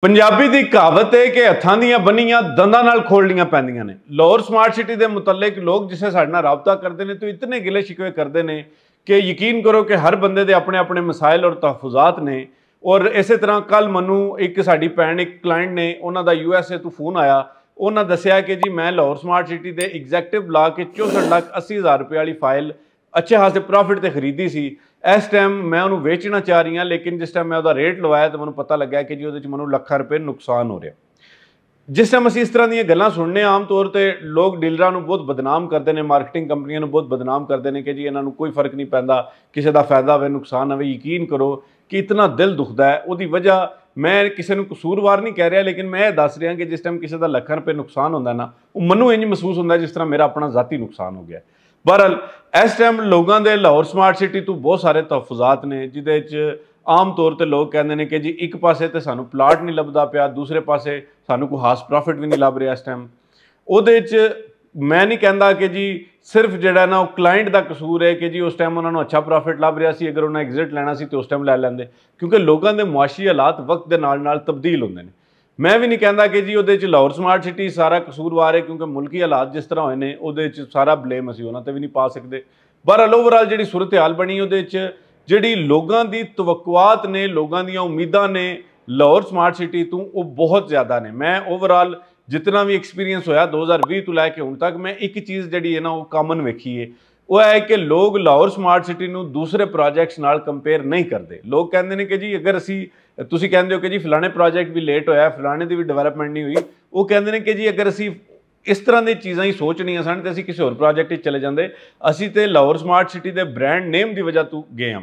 ਪੰਜਾਬੀ ਦੀ ਕਹਾਵਤ ਹੈ ਕਿ ਹੱਥਾਂ ਦੀਆਂ ਬੰਨੀਆਂ ਦੰਦਾਂ ਨਾਲ ਖੋਲਣੀਆਂ ਪੈਂਦੀਆਂ ਨੇ ਲਾਹੌਰ ਸਮਾਰਟ ਸਿਟੀ ਦੇ ਮੁਤਲਕ ਲੋਕ ਜਿਸੇ ਸਾਡੇ ਨਾਲ ਰਾਬਤਾ ਕਰਦੇ ਨੇ ਤੋਂ ਇਤਨੇ ਗਿਲੇ ਸ਼ਿਕਵੇ ਕਰਦੇ ਨੇ ਕਿ ਯਕੀਨ ਕਰੋ ਕਿ ਹਰ ਬੰਦੇ ਦੇ ਆਪਣੇ ਆਪਣੇ ਮਸਾਇਲ ਔਰ ਤਹਫੁਜ਼ਾਤ ਨੇ ਔਰ ਇਸੇ ਤਰ੍ਹਾਂ ਕੱਲ ਮਨੂ ਇੱਕ ਸਾਡੀ ਪੈਣ ਇੱਕ ਕਲਾਇੰਟ ਨੇ ਉਹਨਾਂ ਦਾ ਯੂ ਐਸ ਏ ਤੋਂ ਫੋਨ ਆਇਆ ਉਹਨਾਂ ਦੱਸਿਆ ਕਿ ਜੀ ਮੈਂ ਲਾਹੌਰ ਸਮਾਰਟ ਸਿਟੀ ਦੇ ਐਗਜ਼ੈਕਟਿਵ ਲਾ ਕੇ 64 ਲੱਖ 80 ਹਜ਼ਾਰ ਰੁਪਏ ਵਾਲੀ ਫਾਈਲ ਅੱਛੇ ਹਾਸੇ ਪ੍ਰੋਫਿਟ ਤੇ ਖਰੀਦੀ ਸੀ ਇਸ ਟਾਈਮ ਮੈਂ ਉਹਨੂੰ ਵੇਚਣਾ ਚਾਹ ਰਹੀ ਹਾਂ ਲੇਕਿਨ ਜਿਸ ਟਾਈਮ ਮੈਂ ਉਹਦਾ ਰੇਟ ਲਵਾਇਆ ਤਾਂ ਮੈਨੂੰ ਪਤਾ ਲੱਗਿਆ ਕਿ ਜੀ ਉਹਦੇ ਵਿੱਚ ਮੈਨੂੰ ਲੱਖਾਂ ਰੁਪਏ ਨੁਕਸਾਨ ਹੋ ਰਿਹਾ ਜਿਸ ਟਾਈਮ ਅਸੀਂ ਇਸ ਤਰ੍ਹਾਂ ਦੀਆਂ ਗੱਲਾਂ ਸੁਣਨੇ ਆਮ ਤੌਰ ਤੇ ਲੋਕ ਡੀਲਰਾਂ ਨੂੰ ਬਹੁਤ ਬਦਨਾਮ ਕਰਦੇ ਨੇ ਮਾਰਕੀਟਿੰਗ ਕੰਪਨੀਆਂ ਨੂੰ ਬਹੁਤ ਬਦਨਾਮ ਕਰਦੇ ਨੇ ਕਿ ਜੀ ਇਹਨਾਂ ਨੂੰ ਕੋਈ ਫਰਕ ਨਹੀਂ ਪੈਂਦਾ ਕਿਸੇ ਦਾ ਫਾਇਦਾ ਹੋਵੇ ਨੁਕਸਾਨ ਹੋਵੇ ਯਕੀਨ ਕਰੋ ਕਿ ਇਤਨਾ ਦਿਲ ਦੁਖਦਾ ਹੈ ਉਹਦੀ ਵਜ੍ਹਾ ਮੈਂ ਕਿਸੇ ਨੂੰ ਕਸੂਰਵਾਰ ਨਹੀਂ ਕਹਿ ਰਿਹਾ ਲੇਕਿਨ ਮੈਂ ਇਹ ਦੱਸ ਰਿਹਾ ਕਿ ਜਿਸ ਟਾਈਮ ਕਿਸੇ ਦਾ ਲੱਖਾਂ ਰੁਪਏ ਨੁਕਸਾਨ ਹੁੰਦਾ ਨਾ ਉਹ ਮੈਨੂੰ ਇੰਜ ਮਹਿਸੂਸ ਹੁੰਦਾ ਜਿਸ ਤਰ੍ਹਾਂ ਮੇਰਾ ਆਪਣਾ ਜ਼ਾਤੀ ਨੁਕਸਾਨ ਹੋ ਗਿਆ ਬਹਰਲ ਇਸ ਟਾਈਮ ਲੋਕਾਂ ਦੇ ਲਾਹੌਰ ਸਮਾਰਟ ਸਿਟੀ ਤੋਂ ਬਹੁਤ ਸਾਰੇ ਤਹਫੁਜ਼ਾਤ ਨੇ ਜਿਦੇ ਵਿੱਚ ਆਮ ਤੌਰ ਤੇ ਲੋਕ ਕਹਿੰਦੇ ਨੇ ਕਿ ਜੀ ਇੱਕ ਪਾਸੇ ਤੇ ਸਾਨੂੰ ਪਲਾਟ ਨਹੀਂ ਲੱਭਦਾ ਪਿਆ ਦੂਸਰੇ ਪਾਸੇ ਸਾਨੂੰ ਕੋਈ ਖਾਸ ਪ੍ਰੋਫਿਟ ਵੀ ਨਹੀਂ ਲੱਭ ਰਿਹਾ ਇਸ ਟਾਈਮ ਉਹਦੇ ਵਿੱਚ ਮੈਂ ਨਹੀਂ ਕਹਿੰਦਾ ਕਿ ਜੀ ਸਿਰਫ ਜਿਹੜਾ ਨਾ ਉਹ ਕਲਾਇੰਟ ਦਾ ਕਸੂਰ ਹੈ ਕਿ ਜੀ ਉਸ ਟਾਈਮ ਉਹਨਾਂ ਨੂੰ ਅੱਛਾ ਪ੍ਰੋਫਿਟ ਲੱਭ ਰਿਹਾ ਸੀ ਅਗਰ ਉਹਨਾਂ ਐਗਜ਼ਿਟ ਲੈਣਾ ਸੀ ਤੇ ਉਸ ਟਾਈਮ ਲੈ ਲੈਂਦੇ ਕਿਉਂਕਿ ਲੋਕਾਂ ਦੇ ਮਾਸ਼ੀ ਹਾਲਾਤ ਵਕਤ ਦੇ ਨਾਲ ਨਾਲ ਤਬਦੀਲ ਹੁੰਦੇ ਨੇ ਮੈਂ ਵੀ ਨਹੀਂ ਕਹਿੰਦਾ ਕਿ ਜੀ ਉਹਦੇ ਚ ਲਾਹੌਰ ਸਮਾਰਟ ਸਿਟੀ ਸਾਰਾ ਕਸੂਰਵਾਰ ਹੈ ਕਿਉਂਕਿ ਮੁਲਕੀ ਹਾਲਾਤ ਜਿਸ ਤਰ੍ਹਾਂ ਹੋਏ ਨੇ ਉਹਦੇ ਚ ਸਾਰਾ ਬਲੇਮ ਅਸੀਂ ਉਹਨਾਂ ਤੇ ਵੀ ਨਹੀਂ ਪਾ ਸਕਦੇ ਪਰ ਓਵਰਆਲ ਜਿਹੜੀ ਸੂਰਤ-ਹਾਲ ਬਣੀ ਉਹਦੇ ਚ ਜਿਹੜੀ ਲੋਕਾਂ ਦੀ ਤਵਕਕਾਤ ਨੇ ਲੋਕਾਂ ਦੀਆਂ ਉਮੀਦਾਂ ਨੇ ਲਾਹੌਰ ਸਮਾਰਟ ਸਿਟੀ ਤੋਂ ਉਹ ਬਹੁਤ ਜ਼ਿਆਦਾ ਨੇ ਮੈਂ ਓਵਰਆਲ ਜਿੰਨਾ ਵੀ ਐਕਸਪੀਰੀਅੰਸ ਹੋਇਆ 2020 ਤੋਂ ਲੈ ਕੇ ਹੁਣ ਤੱਕ ਮੈਂ ਇੱਕ ਚੀਜ਼ ਜਿਹੜੀ ਹੈ ਨਾ ਉਹ ਕਾਮਨ ਵੇਖੀ ਹੈ ਉਹ ਹੈ ਕਿ ਲੋਕ ਲਾਹੌਰ ਸਮਾਰਟ ਸਿਟੀ ਨੂੰ ਦੂਸਰੇ ਪ੍ਰੋਜੈਕਟਸ ਨਾਲ ਕੰਪੇਅਰ ਨਹੀਂ ਕਰਦੇ ਲੋਕ ਕਹਿੰਦੇ ਨੇ ਕਿ ਜੀ ਅਗਰ ਅਸੀਂ ਤੁਸੀਂ ਕਹਿੰਦੇ ਹੋ ਕਿ ਜੀ ਫਲਾਣੇ ਪ੍ਰੋਜੈਕਟ ਵੀ ਲੇਟ ਹੋਇਆ ਫਲਾਣੇ ਦੀ ਵੀ ਡਿਵੈਲਪਮੈਂਟ ਨਹੀਂ ਹੋਈ ਉਹ ਕਹਿੰਦੇ ਨੇ ਕਿ ਜੀ ਅਗਰ ਅਸੀਂ ਇਸ ਤਰ੍ਹਾਂ ਦੀ ਚੀਜ਼ਾਂ ਹੀ ਸੋਚਣੀਆਂ ਸਨ ਤੇ ਅਸੀਂ ਕਿਸੇ ਹੋਰ ਪ੍ਰੋਜੈਕਟ 'ਚ ਚਲੇ ਜਾਂਦੇ ਅਸੀਂ ਤੇ ਲਾਹੌਰ ਸਮਾਰਟ ਸਿਟੀ ਦੇ ਬ੍ਰਾਂਡ ਨੇਮ ਦੀ ਵਜ੍ਹਾ ਤੋਂ ਗਏ ਹਾਂ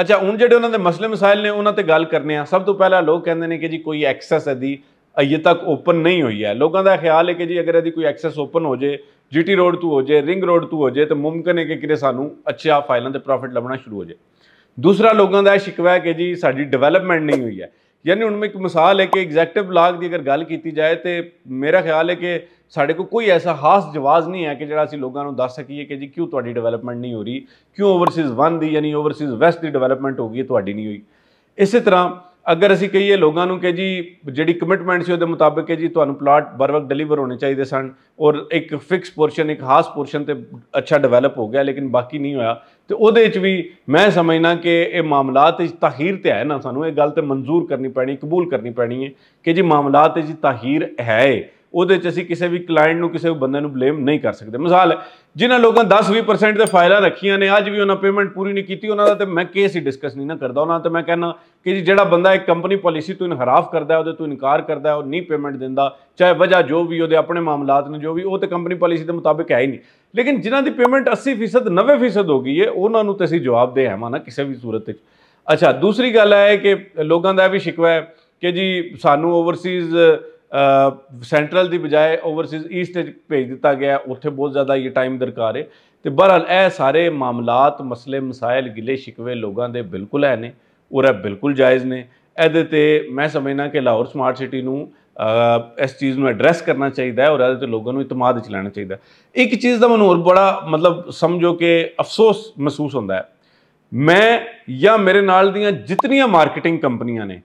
ਅੱਛਾ ਹੁਣ ਜਿਹੜੇ ਉਹਨਾਂ ਦੇ ਮਸਲੇ ਮਸਾਇਲ ਨੇ ਉਹਨਾਂ ਤੇ ਗੱਲ ਕਰਨੇ ਆ ਸਭ ਤੋਂ ਪਹਿਲਾਂ ਲੋਕ ਕਹਿੰਦੇ ਨੇ ਕਿ ਜੀ ਕੋਈ ਐਕਸੈਸ ਹੈ ਦੀ ਅਜੇ ਤੱਕ ਓਪਨ ਨਹੀਂ ਹੋਈ ਹੈ ਲੋਕਾਂ ਦਾ ਖਿਆਲ ਹੈ ਕਿ ਜੀ ਅਗਰ ਇਹਦੀ ਕੋਈ ਐਕਸੈਸ ਓਪਨ ਹੋ ਜੇ ਜੀਟੀ ਰੋਡ ਤੋਂ ਹੋ ਜੇ ਰਿੰਗ ਰੋਡ ਤੋਂ ਹੋ ਜੇ ਤਾਂ ਮੁਮਕਨ ਹੈ ਕਿ ਕਿਤੇ ਸਾਨੂੰ ਅੱਛਾ ਫਾਈਲਾਂ ਤੇ ਪ੍ਰੋਫਿਟ ਲੱਭਣਾ ਸ਼ੁਰੂ ਹੋ ਜੇ ਦੂਸਰਾ ਲੋਕਾਂ ਦਾ ਸ਼ਿਕਵਾ ਹੈ ਕਿ ਜੀ ਸਾਡੀ ਡਿਵੈਲਪਮੈਂਟ ਨਹੀਂ ਹੋਈ ਹੈ ਯਾਨੀ ਹੁਣ ਮੈਂ ਇੱਕ ਮਿਸਾਲ ਹੈ ਕਿ ਐਗਜ਼ੈਕਟਿਵ ਬਲਾਗ ਦੀ ਅਗਰ ਗੱਲ ਕੀਤੀ ਜਾਏ ਤੇ ਮੇਰਾ ਖਿਆਲ ਹੈ ਕਿ ਸਾਡੇ ਕੋਲ ਕੋਈ ਐਸਾ ਖਾਸ ਜਵਾਬ ਨਹੀਂ ਹੈ ਕਿ ਜਿਹੜਾ ਅਸੀਂ ਲੋਕਾਂ ਨੂੰ ਦੱਸ ਸਕੀਏ ਕਿ ਜੀ ਕਿਉਂ ਤੁਹਾਡੀ ਡਿਵੈਲਪਮੈਂਟ ਨਹੀਂ ਹੋ ਰਹੀ ਕਿਉਂ ਓਵਰਸੀਜ਼ 1 ਦੀ ਯਾਨੀ ਓਵਰਸੀਜ਼ ਵੈਸਟ ਦੀ ਡਿਵੈਲਪਮੈਂਟ ਹੋ ਗਈ ਤੁਹਾਡੀ ਨਹੀਂ ਹੋਈ ਇਸੇ ਤਰ੍ਹਾਂ ਅਗਰ ਅਸੀਂ ਕਹੀਏ ਲੋਕਾਂ ਨੂੰ ਕਿ ਜੀ ਜਿਹੜੀ ਕਮਿਟਮੈਂਟ ਸੀ ਉਹਦੇ ਮੁਤਾਬਕ ਕਿ ਜੀ ਤੁਹਾਨੂੰ ਪਲਾਟ ਬਰਵਕ ਡਿਲੀਵਰ ਹੋਣੇ ਚਾਹੀਦੇ ਸਨ ਔਰ ਇੱਕ ਫਿਕਸ ਪੋਰਸ਼ਨ ਇੱਕ ਖਾਸ ਪੋਰਸ਼ਨ ਤੇ ਅੱਛਾ ਡਿਵੈਲਪ ਹੋ ਗਿਆ ਲੇਕਿਨ ਬਾਕੀ ਨਹੀਂ ਹੋਇਆ ਤੇ ਉਹਦੇ ਵਿੱਚ ਵੀ ਮੈਂ ਸਮਝਣਾ ਕਿ ਇਹ ਮਾਮਲਾਤ ਵਿੱਚ ਤਾਹੀਰ ਤੇ ਹੈ ਨਾ ਸਾਨੂੰ ਇਹ ਗੱਲ ਤੇ ਮਨਜ਼ੂਰ ਕਰਨੀ ਪੈਣੀ ਕਬੂਲ ਕਰਨੀ ਪੈਣੀ ਹੈ ਕਿ ਜੀ ਮਾਮਲਾਤ ਵਿੱਚ ਤਾਹੀਰ ਹੈ ਉਹਦੇ 'ਚ ਅਸੀਂ ਕਿਸੇ ਵੀ ਕਲਾਇੰਟ ਨੂੰ ਕਿਸੇ ਬੰਦੇ ਨੂੰ ਬਲੇਮ ਨਹੀਂ ਕਰ ਸਕਦੇ ਮਿਸਾਲ ਜਿਨ੍ਹਾਂ ਲੋਕਾਂ 10-20% ਦੇ ਫਾਈਲਾਂ ਰੱਖੀਆਂ ਨੇ ਅੱਜ ਵੀ ਉਹਨਾਂ ਪੇਮੈਂਟ ਪੂਰੀ ਨਹੀਂ ਕੀਤੀ ਉਹਨਾਂ ਦਾ ਤੇ ਮੈਂ ਕੇਸ ਹੀ ਡਿਸਕਸ ਨਹੀਂ ਨਾ ਕਰਦਾ ਉਹਨਾਂ ਤੇ ਮੈਂ ਕਹਿੰਦਾ ਕਿ ਜੀ ਜਿਹੜਾ ਬੰਦਾ ਇੱਕ ਕੰਪਨੀ ਪਾਲਿਸੀ ਤੋਂ ਇਨਹਰਾਫ ਕਰਦਾ ਉਹਦੇ ਤੋਂ ਇਨਕਾਰ ਕਰਦਾ ਉਹ ਨਹੀਂ ਪੇਮੈਂਟ ਦਿੰਦਾ ਚਾਹੇ ਵਜ੍ਹਾ ਜੋ ਵੀ ਉਹਦੇ ਆਪਣੇ ਮਾਮਲਾਤ ਨੇ ਜੋ ਵੀ ਉਹ ਤੇ ਕੰਪਨੀ ਪਾਲਿਸੀ ਦੇ ਮੁਤਾਬਕ ਹੈ ਹੀ ਨਹੀਂ ਲੇਕਿਨ ਜਿਨ੍ਹਾਂ ਦੀ ਪੇਮੈਂਟ 80% 90% ਹੋ ਗਈ ਹੈ ਉਹਨਾਂ ਨੂੰ ਤੇ ਅਸੀਂ ਜਵਾਬ ਦੇ ਹਾਂ ਨਾ ਕਿਸੇ ਵੀ ਸੂਰਤ ਵਿੱਚ ਅੱਛਾ ਦੂਸਰੀ ਗੱਲ ਹੈ ਕਿ ਲੋਕਾਂ ਦਾ ਵੀ ਸ਼ਿਕਵਾ ਹੈ ਕਿ ਜੀ ਸਾਨੂੰ ਓਵਰਸੀਜ਼ ਸੈਂਟਰਲ ਦੀ ਬਜਾਏ ਓਵਰਸੀਜ਼ ਈਸਟ ਵਿੱਚ ਭੇਜ ਦਿੱਤਾ ਗਿਆ ਉੱਥੇ ਬਹੁਤ ਜ਼ਿਆਦਾ ਇਹ ਟਾਈਮ ਦਰਕਾਰ ਹੈ ਤੇ ਬਹਰਹਾਲ ਇਹ ਸਾਰੇ ਮਾਮਲਾਤ ਮਸਲੇ ਮਸਾਇਲ ਗਿਲੇ ਸ਼ਿਕਵੇ ਲੋਕਾਂ ਦੇ ਬਿਲਕੁਲ ਹੈ ਨੇ ਔਰ ਇਹ ਬਿਲਕੁਲ ਜਾਇਜ਼ ਨੇ ਇਹਦੇ ਤੇ ਮੈਂ ਸਮਝਣਾ ਕਿ ਲਾਹੌਰ ਸਮਾਰਟ ਸਿਟੀ ਨੂੰ ਇਸ ਚੀਜ਼ ਨੂੰ ਐਡਰੈਸ ਕਰਨਾ ਚਾਹੀਦਾ ਹੈ ਔਰ ਇਹਦੇ ਤੇ ਲੋਕਾਂ ਨੂੰ ਇਤਮਾਦ ਚ ਲੈਣਾ ਚਾਹੀਦਾ ਇੱਕ ਚੀਜ਼ ਦਾ ਮੈਨੂੰ ਹੋਰ ਬੜਾ ਮਤਲਬ ਸਮਝੋ ਕਿ ਅਫਸੋਸ ਮਹਿਸੂਸ ਹੁੰਦਾ ਹੈ ਮੈਂ ਜਾਂ ਮੇਰੇ ਨਾਲ ਦੀਆਂ ਜਿਤਨੀਆਂ ਮਾਰਕੀਟਿੰਗ ਕੰਪਨੀਆਂ ਨੇ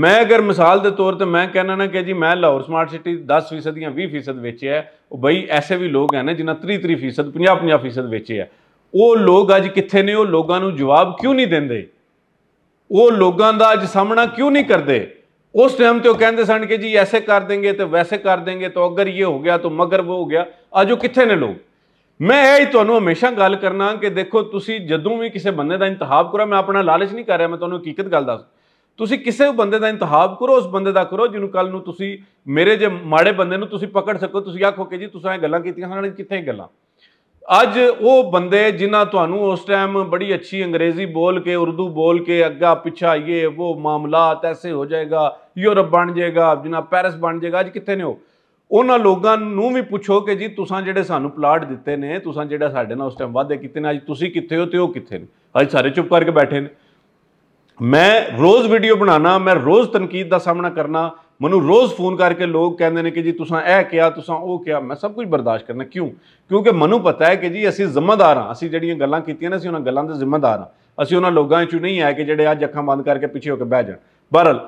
ਮੈਂ ਅਗਰ ਮਿਸਾਲ ਦੇ ਤੌਰ ਤੇ ਮੈਂ ਕਹਿਣਾ ਨਾ ਕਿ ਜੀ ਮੈਂ ਲਾਹੌਰ ਸਮਾਰਟ ਸਿਟੀ 10% ਜਾਂ 20% ਵੇਚਿਆ ਉਹ ਬਈ ਐਸੇ ਵੀ ਲੋਕ ਹਨ ਜਿਨ੍ਹਾਂ 30-30% 50-50% ਵੇਚਿਆ ਉਹ ਲੋਕ ਅੱਜ ਕਿੱਥੇ ਨੇ ਉਹ ਲੋਕਾਂ ਨੂੰ ਜਵਾਬ ਕਿਉਂ ਨਹੀਂ ਦਿੰਦੇ ਉਹ ਲੋਕਾਂ ਦਾ ਅੱਜ ਸਾਹਮਣਾ ਕਿਉਂ ਨਹੀਂ ਕਰਦੇ ਉਸ ਟਾਈਮ ਤੇ ਉਹ ਕਹਿੰਦੇ ਸਨ ਕਿ ਜੀ ਐਸੇ ਕਰ ਦੇਂਗੇ ਤੇ ਵੈਸੇ ਕਰ ਦੇਂਗੇ ਤਾਂ ਅਗਰ ਇਹ ਹੋ ਗਿਆ ਤਾਂ ਮਗਰ ਉਹ ਹੋ ਗਿਆ ਅੱਜ ਉਹ ਕਿੱਥੇ ਨੇ ਲੋਕ ਮੈਂ ਇਹ ਤੁਹਾਨੂੰ ਹਮੇਸ਼ਾ ਗੱਲ ਕਰਨਾ ਕਿ ਦੇਖੋ ਤੁਸੀਂ ਜਦੋਂ ਵੀ ਕਿਸੇ ਬੰਦੇ ਦਾ ਇੰਤਖਾਬ ਕਰੋ ਮੈਂ ਆਪਣਾ ਲਾਲਚ ਨਹੀਂ ਕਰ ਰਿਹਾ ਮੈਂ ਤੁਹਾਨੂੰ ਹਕੀਕਤ ਗੱਲ ਦੱਸ ਤੁਸੀਂ ਕਿਸੇ ਬੰਦੇ ਦਾ ਇੰਤਖਾਬ ਕਰੋ ਉਸ ਬੰਦੇ ਦਾ ਕਰੋ ਜਿਹਨੂੰ ਕੱਲ ਨੂੰ ਤੁਸੀਂ ਮੇਰੇ ਜੇ ਮਾੜੇ ਬੰਦੇ ਨੂੰ ਤੁਸੀਂ ਪਕੜ ਸਕੋ ਤੁਸੀਂ ਆਖੋ ਕਿ ਜੀ ਤੁਸੀਂ ਇਹ ਗੱਲਾਂ ਕੀਤੀਆਂ ਹਨ ਕਿੱਥੇ ਗੱਲਾਂ ਅੱਜ ਉਹ ਬੰਦੇ ਜਿਨ੍ਹਾਂ ਤੁਹਾਨੂੰ ਉਸ ਟਾਈਮ ਬੜੀ ਅੱਛੀ ਅੰਗਰੇਜ਼ੀ ਬੋਲ ਕੇ ਉਰਦੂ ਬੋਲ ਕੇ ਅੱਗਾ ਪਿੱਛਾ ਇਹ ਉਹ ਮਾਮਲਾਤ ਐਸੇ ਹੋ ਜਾਏਗਾ ਯੂਰਪ ਬਣ ਜਾਏਗਾ ਜਿਨ੍ਹਾਂ ਪੈਰਿਸ ਬਣ ਜਾਏਗਾ ਅੱਜ ਕਿੱਥੇ ਨੇ ਉਹ ਉਹਨਾਂ ਲੋਕਾਂ ਨੂੰ ਵੀ ਪੁੱਛੋ ਕਿ ਜੀ ਤੁਸੀਂ ਜਿਹੜੇ ਸਾਨੂੰ ਪਲਾਟ ਦਿੱਤੇ ਨੇ ਤੁਸੀਂ ਜਿਹੜਾ ਸਾਡੇ ਨਾਲ ਉਸ ਟਾਈਮ ਵਾਅਦੇ ਕੀਤੇ ਨੇ ਅੱਜ ਤੁਸੀਂ ਕਿੱਥੇ ਹੋ ਤੇ ਉਹ ਕਿੱਥੇ ਨੇ ਅੱਜ ਸਾਰੇ ਚੁੱਪ ਕਰਕੇ ਬੈਠੇ ਨੇ ਮੈਂ ਰੋਜ਼ ਵੀਡੀਓ ਬਣਾਣਾ ਮੈਂ ਰੋਜ਼ ਤਨਕੀਦ ਦਾ ਸਾਹਮਣਾ ਕਰਨਾ ਮੈਨੂੰ ਰੋਜ਼ ਫੋਨ ਕਰਕੇ ਲੋਕ ਕਹਿੰਦੇ ਨੇ ਕਿ ਜੀ ਤੁਸੀਂ ਇਹ ਕਿਹਾ ਤੁਸੀਂ ਉਹ ਕਿਹਾ ਮੈਂ ਸਭ ਕੁਝ ਬਰਦਾਸ਼ਤ ਕਰਨਾ ਕਿਉਂ ਕਿਉਂਕਿ ਮੈਨੂੰ ਪਤਾ ਹੈ ਕਿ ਜੀ ਅਸੀਂ ਜ਼ਿੰਮੇਦਾਰ ਹਾਂ ਅਸੀਂ ਜਿਹੜੀਆਂ ਗੱਲਾਂ ਕੀਤੀਆਂ ਨੇ ਅਸੀਂ ਉਹਨਾਂ ਗੱਲਾਂ ਦੇ ਜ਼ਿੰਮੇਦਾਰ ਹਾਂ ਅਸੀਂ ਉਹਨਾਂ ਲੋਕਾਂ ਵਿੱਚ ਨਹੀਂ ਆਏ ਕਿ ਜਿਹੜੇ ਅੱਜ ਅੱਖਾਂ ਬੰਦ ਕਰਕੇ ਪਿੱਛੇ ਹੋ ਕੇ ਬਹਿ ਜਾਣ ਬਹਰਲ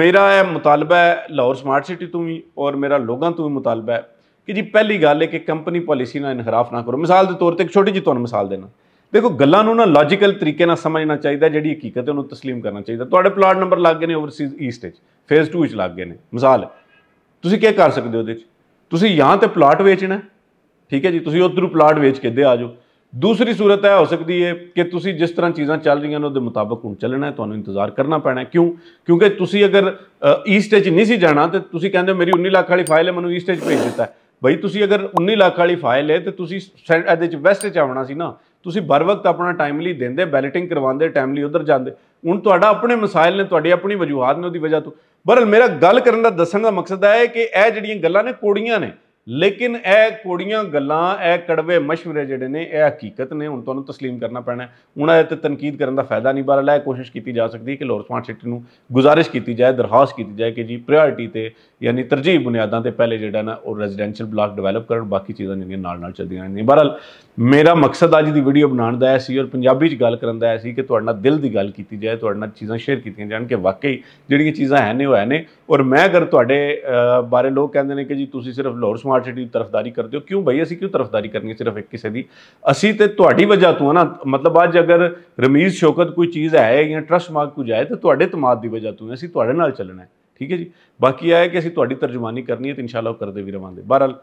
ਮੇਰਾ ਇਹ ਮੁਤਾਲਬਾ ਹੈ ਲਾਹੌਰ ਸਮਾਰਟ ਸਿਟੀ ਤੋਂ ਵੀ ਔਰ ਮੇਰਾ ਲੋਕਾਂ ਤੋਂ ਵੀ ਮੁਤਾਲਬਾ ਹੈ ਕਿ ਜੀ ਪਹਿਲੀ ਗੱਲ ਹੈ ਕਿ ਕੰਪਨੀ ਪਾਲਿਸੀ ਨਾਲ ਇਨਹਰਾਫ ਨਾ ਕਰੋ ਮਿਸਾਲ ਦੇ ਤੌਰ ਤੇ ਇੱਕ ਛੋਟੀ ਜੀ ਤੁਹਾਨੂੰ ਮਿਸਾਲ ਦੇਣਾ ਦੇਖੋ ਗੱਲਾਂ ਨੂੰ ਨਾ ਲੌਜੀਕਲ ਤਰੀਕੇ ਨਾਲ ਸਮਝਣਾ ਚਾਹੀਦਾ ਜਿਹੜੀ ਹਕੀਕਤ ਹੈ ਉਹਨੂੰ تسلیم ਕਰਨਾ ਚਾਹੀਦਾ ਤੁਹਾਡੇ ਪਲਾਟ ਨੰਬਰ ਲੱਗ ਗਏ ਨੇ ਓਵਰਸੀਜ਼ ਈਸਟ ਵਿੱਚ ਫੇਜ਼ 2 ਵਿੱਚ ਲੱਗ ਗਏ ਨੇ ਮਿਸਾਲ ਤੁਸੀਂ ਕੀ ਕਰ ਸਕਦੇ ਹੋ ਉਹਦੇ ਵਿੱਚ ਤੁਸੀਂ ਜਾਂ ਤੇ ਪਲਾਟ ਵੇਚਣਾ ਠੀਕ ਹੈ ਜੀ ਤੁਸੀਂ ਉਧਰੋਂ ਪਲਾਟ ਵੇਚ ਕੇ ਦੇ ਆ ਦੂਸਰੀ ਸੂਰਤ ਹੈ ਹੋ ਸਕਦੀ ਹੈ ਕਿ ਤੁਸੀਂ ਜਿਸ ਤਰ੍ਹਾਂ ਚੀਜ਼ਾਂ ਚੱਲ ਰਹੀਆਂ ਨੇ ਉਹਦੇ ਮੁਤਾਬਕ ਹੁਣ ਚੱਲਣਾ ਹੈ ਤੁਹਾਨੂੰ ਇੰਤਜ਼ਾਰ ਕਰਨਾ ਪੈਣਾ ਕਿਉਂ ਕਿਉਂਕਿ ਤੁਸੀਂ ਅਗਰ ਈਸਟ ਵਿੱਚ ਨਹੀਂ ਸੀ ਜਾਣਾ ਤੇ ਤੁਸੀਂ ਕਹਿੰਦੇ ਮੇਰੀ 19 ਲੱਖ ਵਾਲੀ ਫਾਈਲ ਹੈ ਮੈਨੂੰ ਈਸਟ ਵਿੱਚ ਭੇਜ ਦਿੱਤਾ ਬਈ ਤੁਸੀਂ ਅਗਰ 19 ਲੱਖ ਵਾਲੀ ਫਾਈਲ ਹੈ ਤੇ ਤੁਸੀਂ ਇਹਦੇ ਵਿੱਚ ਵੈਸਟ 'ਚ ਆਉਣਾ ਸੀ ਨਾ ਤੁਸੀਂ ਬਰ ਵਕਤ ਆਪਣਾ ਟਾਈਮਲੀ ਦਿੰਦੇ ਬੈਲਟਿੰਗ ਕਰਵਾਉਂਦੇ ਟਾਈਮਲੀ ਉਧਰ ਜਾਂਦੇ ਹੁਣ ਤੁਹਾਡਾ ਆਪਣੇ ਮਸਾਇਲ ਨੇ ਤੁਹਾਡੀ ਆਪਣੀ ਵਜੂਹਾਤ ਨੇ ਉਹਦੀ ਵਜ੍ਹਾ ਤੋਂ ਬਰਲ ਮੇਰਾ ਗੱਲ ਕਰਨ ਦਾ ਦੱਸਣ ਦਾ ਮਕਸਦ ਹੈ ਕਿ ਇਹ ਜਿਹੜੀਆਂ ਗੱਲਾਂ ਨੇ ਕੋੜੀਆਂ ਨੇ ਲੇਕਿਨ ਇਹ ਕੋੜੀਆਂ ਗੱਲਾਂ ਇਹ ਕੜਵੇ ਮਸ਼ਵਰੇ ਜਿਹੜੇ ਨੇ ਇਹ ਹਕੀਕਤ ਨੇ ਹੁਣ ਤੁਹਾਨੂੰ تسلیم ਕਰਨਾ ਪੈਣਾ ਉਹਨਾਂ ਤੇ ਤਨਕੀਦ ਕਰਨ ਦਾ ਫਾਇਦਾ ਨਹੀਂ ਬਰਲ ਇਹ ਕੋਸ਼ਿਸ਼ ਕੀਤੀ ਜਾ ਸਕਦੀ ਹੈ ਕਿ ਲੋਰ ਸਮਾਰਟ ਸਿਟੀ ਨੂੰ ਗੁਜ਼ਾਰਿਸ਼ ਕੀਤੀ ਜਾਏ ਦਰਖਾਸਤ ਕੀਤੀ ਜਾਏ ਕਿ ਜੀ ਪ੍ਰਾਇੋਰਟੀ ਤੇ ਯਾਨੀ ਤਰਜੀਹ ਬੁਨਿਆਦਾਂ ਤੇ ਪਹਿਲੇ ਜਿਹੜਾ ਨਾ ਉਹ ਰੈਜ਼ੀਡੈਂਸ਼ੀਅਲ ਬਲਾਕ ਡਿਵੈਲਪ ਕਰਨ ਬਾਕੀ ਚੀਜ਼ਾਂ ਜਿਹੜੀਆਂ ਨਾਲ ਨਾਲ ਚੱਲਦੀਆਂ ਨੇ ਬਹਰਾਲ ਮੇਰਾ ਮਕਸਦ ਅੱਜ ਦੀ ਵੀਡੀਓ ਬਣਾਉਣ ਦਾ ਹੈ ਸੀ ਔਰ ਪੰਜਾਬੀ 'ਚ ਗੱਲ ਕਰਨ ਦਾ ਹੈ ਸੀ ਕਿ ਤੁਹਾਡੇ ਨਾਲ ਦਿਲ ਦੀ ਗੱਲ ਕੀਤੀ ਜਾਏ ਤੁਹਾਡੇ ਨਾਲ ਚੀਜ਼ਾਂ ਸ਼ੇਅਰ ਕੀਤੀਆਂ ਜਾਣ ਕਿ ਵਾਕਈ ਜਿਹੜੀਆਂ ਚੀਜ਼ਾਂ ਹੈ ਨੇ ਉਹ ਹੈ ਨੇ ਔਰ ਮੈਂ ਅਗਰ ਤੁਹਾਡੇ ਬਾਰੇ ਲੋਕ ਕਹਿੰਦੇ ਨੇ ਕਿ ਜੀ ਤੁਸੀਂ ਸਿਰਫ ਲਾਹੌਰ ਸਮਾਰਟ ਸਿਟੀ ਦੀ ਤਰਫਦਾਰੀ ਕਰਦੇ ਹੋ ਕਿਉਂ ਭਾਈ ਅਸੀਂ ਕਿਉਂ ਤਰਫਦਾਰੀ ਕਰਨੀ ਹੈ ਸਿਰਫ ਇੱਕ ਕਿਸੇ ਦੀ ਅਸੀਂ ਤੇ ਤੁਹਾਡੀ ਵਜ੍ਹਾ ਤੋਂ ਨਾ ਮਤਲਬ ਅੱਜ ਅਗਰ ਰਮੀਜ਼ ਸ਼ੌਕਤ ਕੋਈ ਚੀਜ਼ ਹੈ ਜਾਂ ਟਰਸਟ ਮਾਰਕ ਕੋਈ ਜਾਏ ਤੇ ਤੁਹਾਡੇ ਤਮਾਦ ਦੀ ਵਜ੍ਹਾ ਤੋਂ ਅਸੀਂ ਤੁਹਾਡੇ ਨਾਲ ਚੱਲਣਾ ਹੈ ਠੀਕ ਹੈ ਜੀ ਬਾਕੀ ਆਇਆ ਕਿ ਅਸੀਂ ਤੁਹਾਡੀ ਤਰਜਮਾਨੀ ਕਰਨੀ ਹੈ ਤੇ ਇਨਸ਼ਾਅੱਲਾ ਉਹ ਕਰਦੇ ਵੀ ਰਵਾਂਗੇ ਬਹਰਾਲ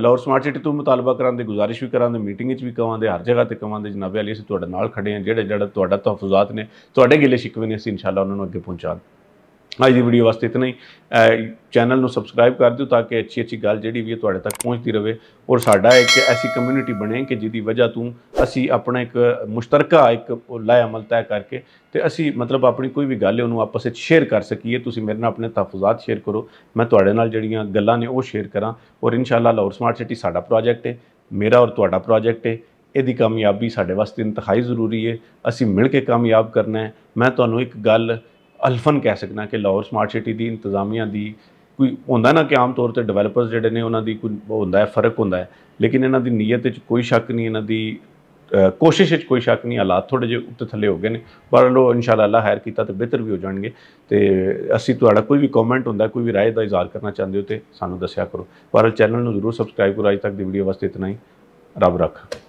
ਲਾਹੌਰ ਸਮਾਰਟ ਸਿਟੀ ਤੋਂ ਮੁਤਾਲਬਾ ਕਰਾਂਦੇ ਗੁਜ਼ਾਰਿਸ਼ ਵੀ ਕਰਾਂਦੇ ਮੀਟਿੰਗ ਵਿੱਚ ਵੀ ਕਵਾਂਦੇ ਹਰ ਜਗ੍ਹਾ ਤੇ ਕਵਾਂਦੇ ਜਨਾਬੇ ਅਲੀ ਅਸੀਂ ਤੁਹਾਡੇ ਨਾਲ ਖੜੇ ਹਾਂ ਜਿਹੜੇ ਜਿਹੜਾ ਤੁਹਾਡਾ ਤਹਫੁਜ਼ਾਤ ਨੇ ਤੁਹਾਡੇ ਗਿਲੇ ਸ਼ਿਕਵੇ ਨੇ ਅਸੀਂ ਇਨਸ਼ਾਅੱਲਾ ਉਹਨਾਂ ਨੂੰ ਅੱਗੇ ਪਹੁੰਚਾਂਗੇ ਅੱਜ ਦੀ ਵੀਡੀਓ ਵਾਸਤੇ ਇਤਨਾ ਹੀ ਚੈਨਲ ਨੂੰ ਸਬਸਕ੍ਰਾਈਬ ਕਰ ਦਿਓ ਤਾਂ ਕਿ ਅੱਛੀ ਅੱਛੀ ਗੱਲ ਜਿਹੜੀ ਵੀ ਹੈ ਤੁਹਾਡੇ ਤੱਕ ਪਹੁੰਚਦੀ ਰਹੇ ਔਰ ਸਾਡਾ ਇੱਕ ਐਸੀ ਕਮਿਊਨਿਟੀ ਬਣੇ ਕਿ ਜਿਹਦੀ ਵਜ੍ਹਾ ਤੋਂ ਅਸੀਂ ਆਪਣਾ ਇੱਕ ਮੁਸ਼ਤਰਕਾ ਇੱਕ ਲਾਇ ਅਮਲ ਤੈਅ ਕਰਕੇ ਤੇ ਅਸੀਂ ਮਤਲਬ ਆਪਣੀ ਕੋਈ ਵੀ ਗੱਲ ਹੈ ਉਹਨੂੰ ਆਪਸ ਵਿੱਚ ਸ਼ੇਅਰ ਕਰ ਸਕੀਏ ਤੁਸੀਂ ਮੇਰੇ ਨਾਲ ਆਪਣੇ ਤਹਫੁਜ਼ਾਤ ਸ਼ੇਅਰ ਕਰੋ ਮੈਂ ਤੁਹਾਡੇ ਨਾਲ ਜਿਹੜੀਆਂ ਗੱਲਾਂ ਨੇ ਉਹ ਸ਼ੇਅਰ ਕਰਾਂ ਔਰ ਇਨਸ਼ਾਅੱਲਾ ਲਾਹੌਰ ਸਮਾਰਟ ਸਿਟੀ ਸਾਡਾ ਪ੍ਰੋਜੈਕਟ ਹੈ ਮੇਰਾ ਔਰ ਤੁਹਾਡਾ ਪ੍ਰੋਜੈਕਟ ਹੈ ਇਹਦੀ ਕਾਮਯਾਬੀ ਸਾਡੇ ਵਾਸਤੇ ਇੰਤਹਾਈ ਜ਼ਰੂਰੀ ਹੈ ਅਸੀਂ ਮਿਲ ਕੇ ਕਾਮਯਾਬ ਕਰਨਾ ਹੈ ਮੈਂ ਤੁਹਾਨੂੰ ਇੱਕ ਗੱਲ ਅਲਫਨ ਕਹਿ ਸਕਦਾ ਕਿ ਲਾਹੌਰ ਸਮਾਰਟ ਸਿਟੀ ਦੀ ਇੰਤਜ਼ਾਮੀਆਂ ਦੀ ਕੋਈ ਹੁੰਦਾ ਨਾ ਕਿ ਆਮ ਤੌਰ ਤੇ ਡਿਵੈਲਪਰਸ ਜਿਹੜੇ ਨੇ ਉਹਨਾਂ ਦੀ ਕੋਈ ਹੁੰਦਾ ਹੈ ਫਰਕ ਹੁੰਦਾ ਹੈ ਲੇਕਿਨ ਇਹਨਾਂ ਦੀ ਨੀਅਤ ਵਿੱਚ ਕੋਈ ਸ਼ੱਕ ਨਹੀਂ ਇਹਨਾਂ ਦੀ ਕੋਸ਼ਿਸ਼ ਵਿੱਚ ਕੋਈ ਸ਼ੱਕ ਨਹੀਂ ਹਾਲਾਤ ਥੋੜੇ ਜਿਹਾ ਉੱਤੇ ਥੱਲੇ ਹੋ ਗਏ ਨੇ ਪਰ ਲੋ ਇਨਸ਼ਾਅੱਲਾ ਅੱਲਾ ਹਾਇਰ ਕੀਤਾ ਤੇ ਬਿਹਤਰ ਵੀ ਹੋ ਜਾਣਗੇ ਤੇ ਅਸੀਂ ਤੁਹਾਡਾ ਕੋਈ ਵੀ ਕਮੈਂਟ ਹੁੰਦਾ ਕੋਈ ਵੀ ਰਾਏ ਦਾ ਇਜ਼ਹਾਰ ਕਰਨਾ ਚਾਹੁੰਦੇ ਹੋ ਤੇ ਸਾਨੂੰ ਦੱਸਿਆ ਕਰੋ ਪਰ ਚੈਨਲ ਨੂੰ ਜ਼ਰੂਰ ਸਬਸਕ੍ਰਾਈਬ ਕਰੋ ਅੱਜ ਤੱਕ ਦੀ ਵੀਡੀਓ ਵਾਸਤੇ ਇਤਨਾ ਹੀ ਰੱਬ ਰੱਖ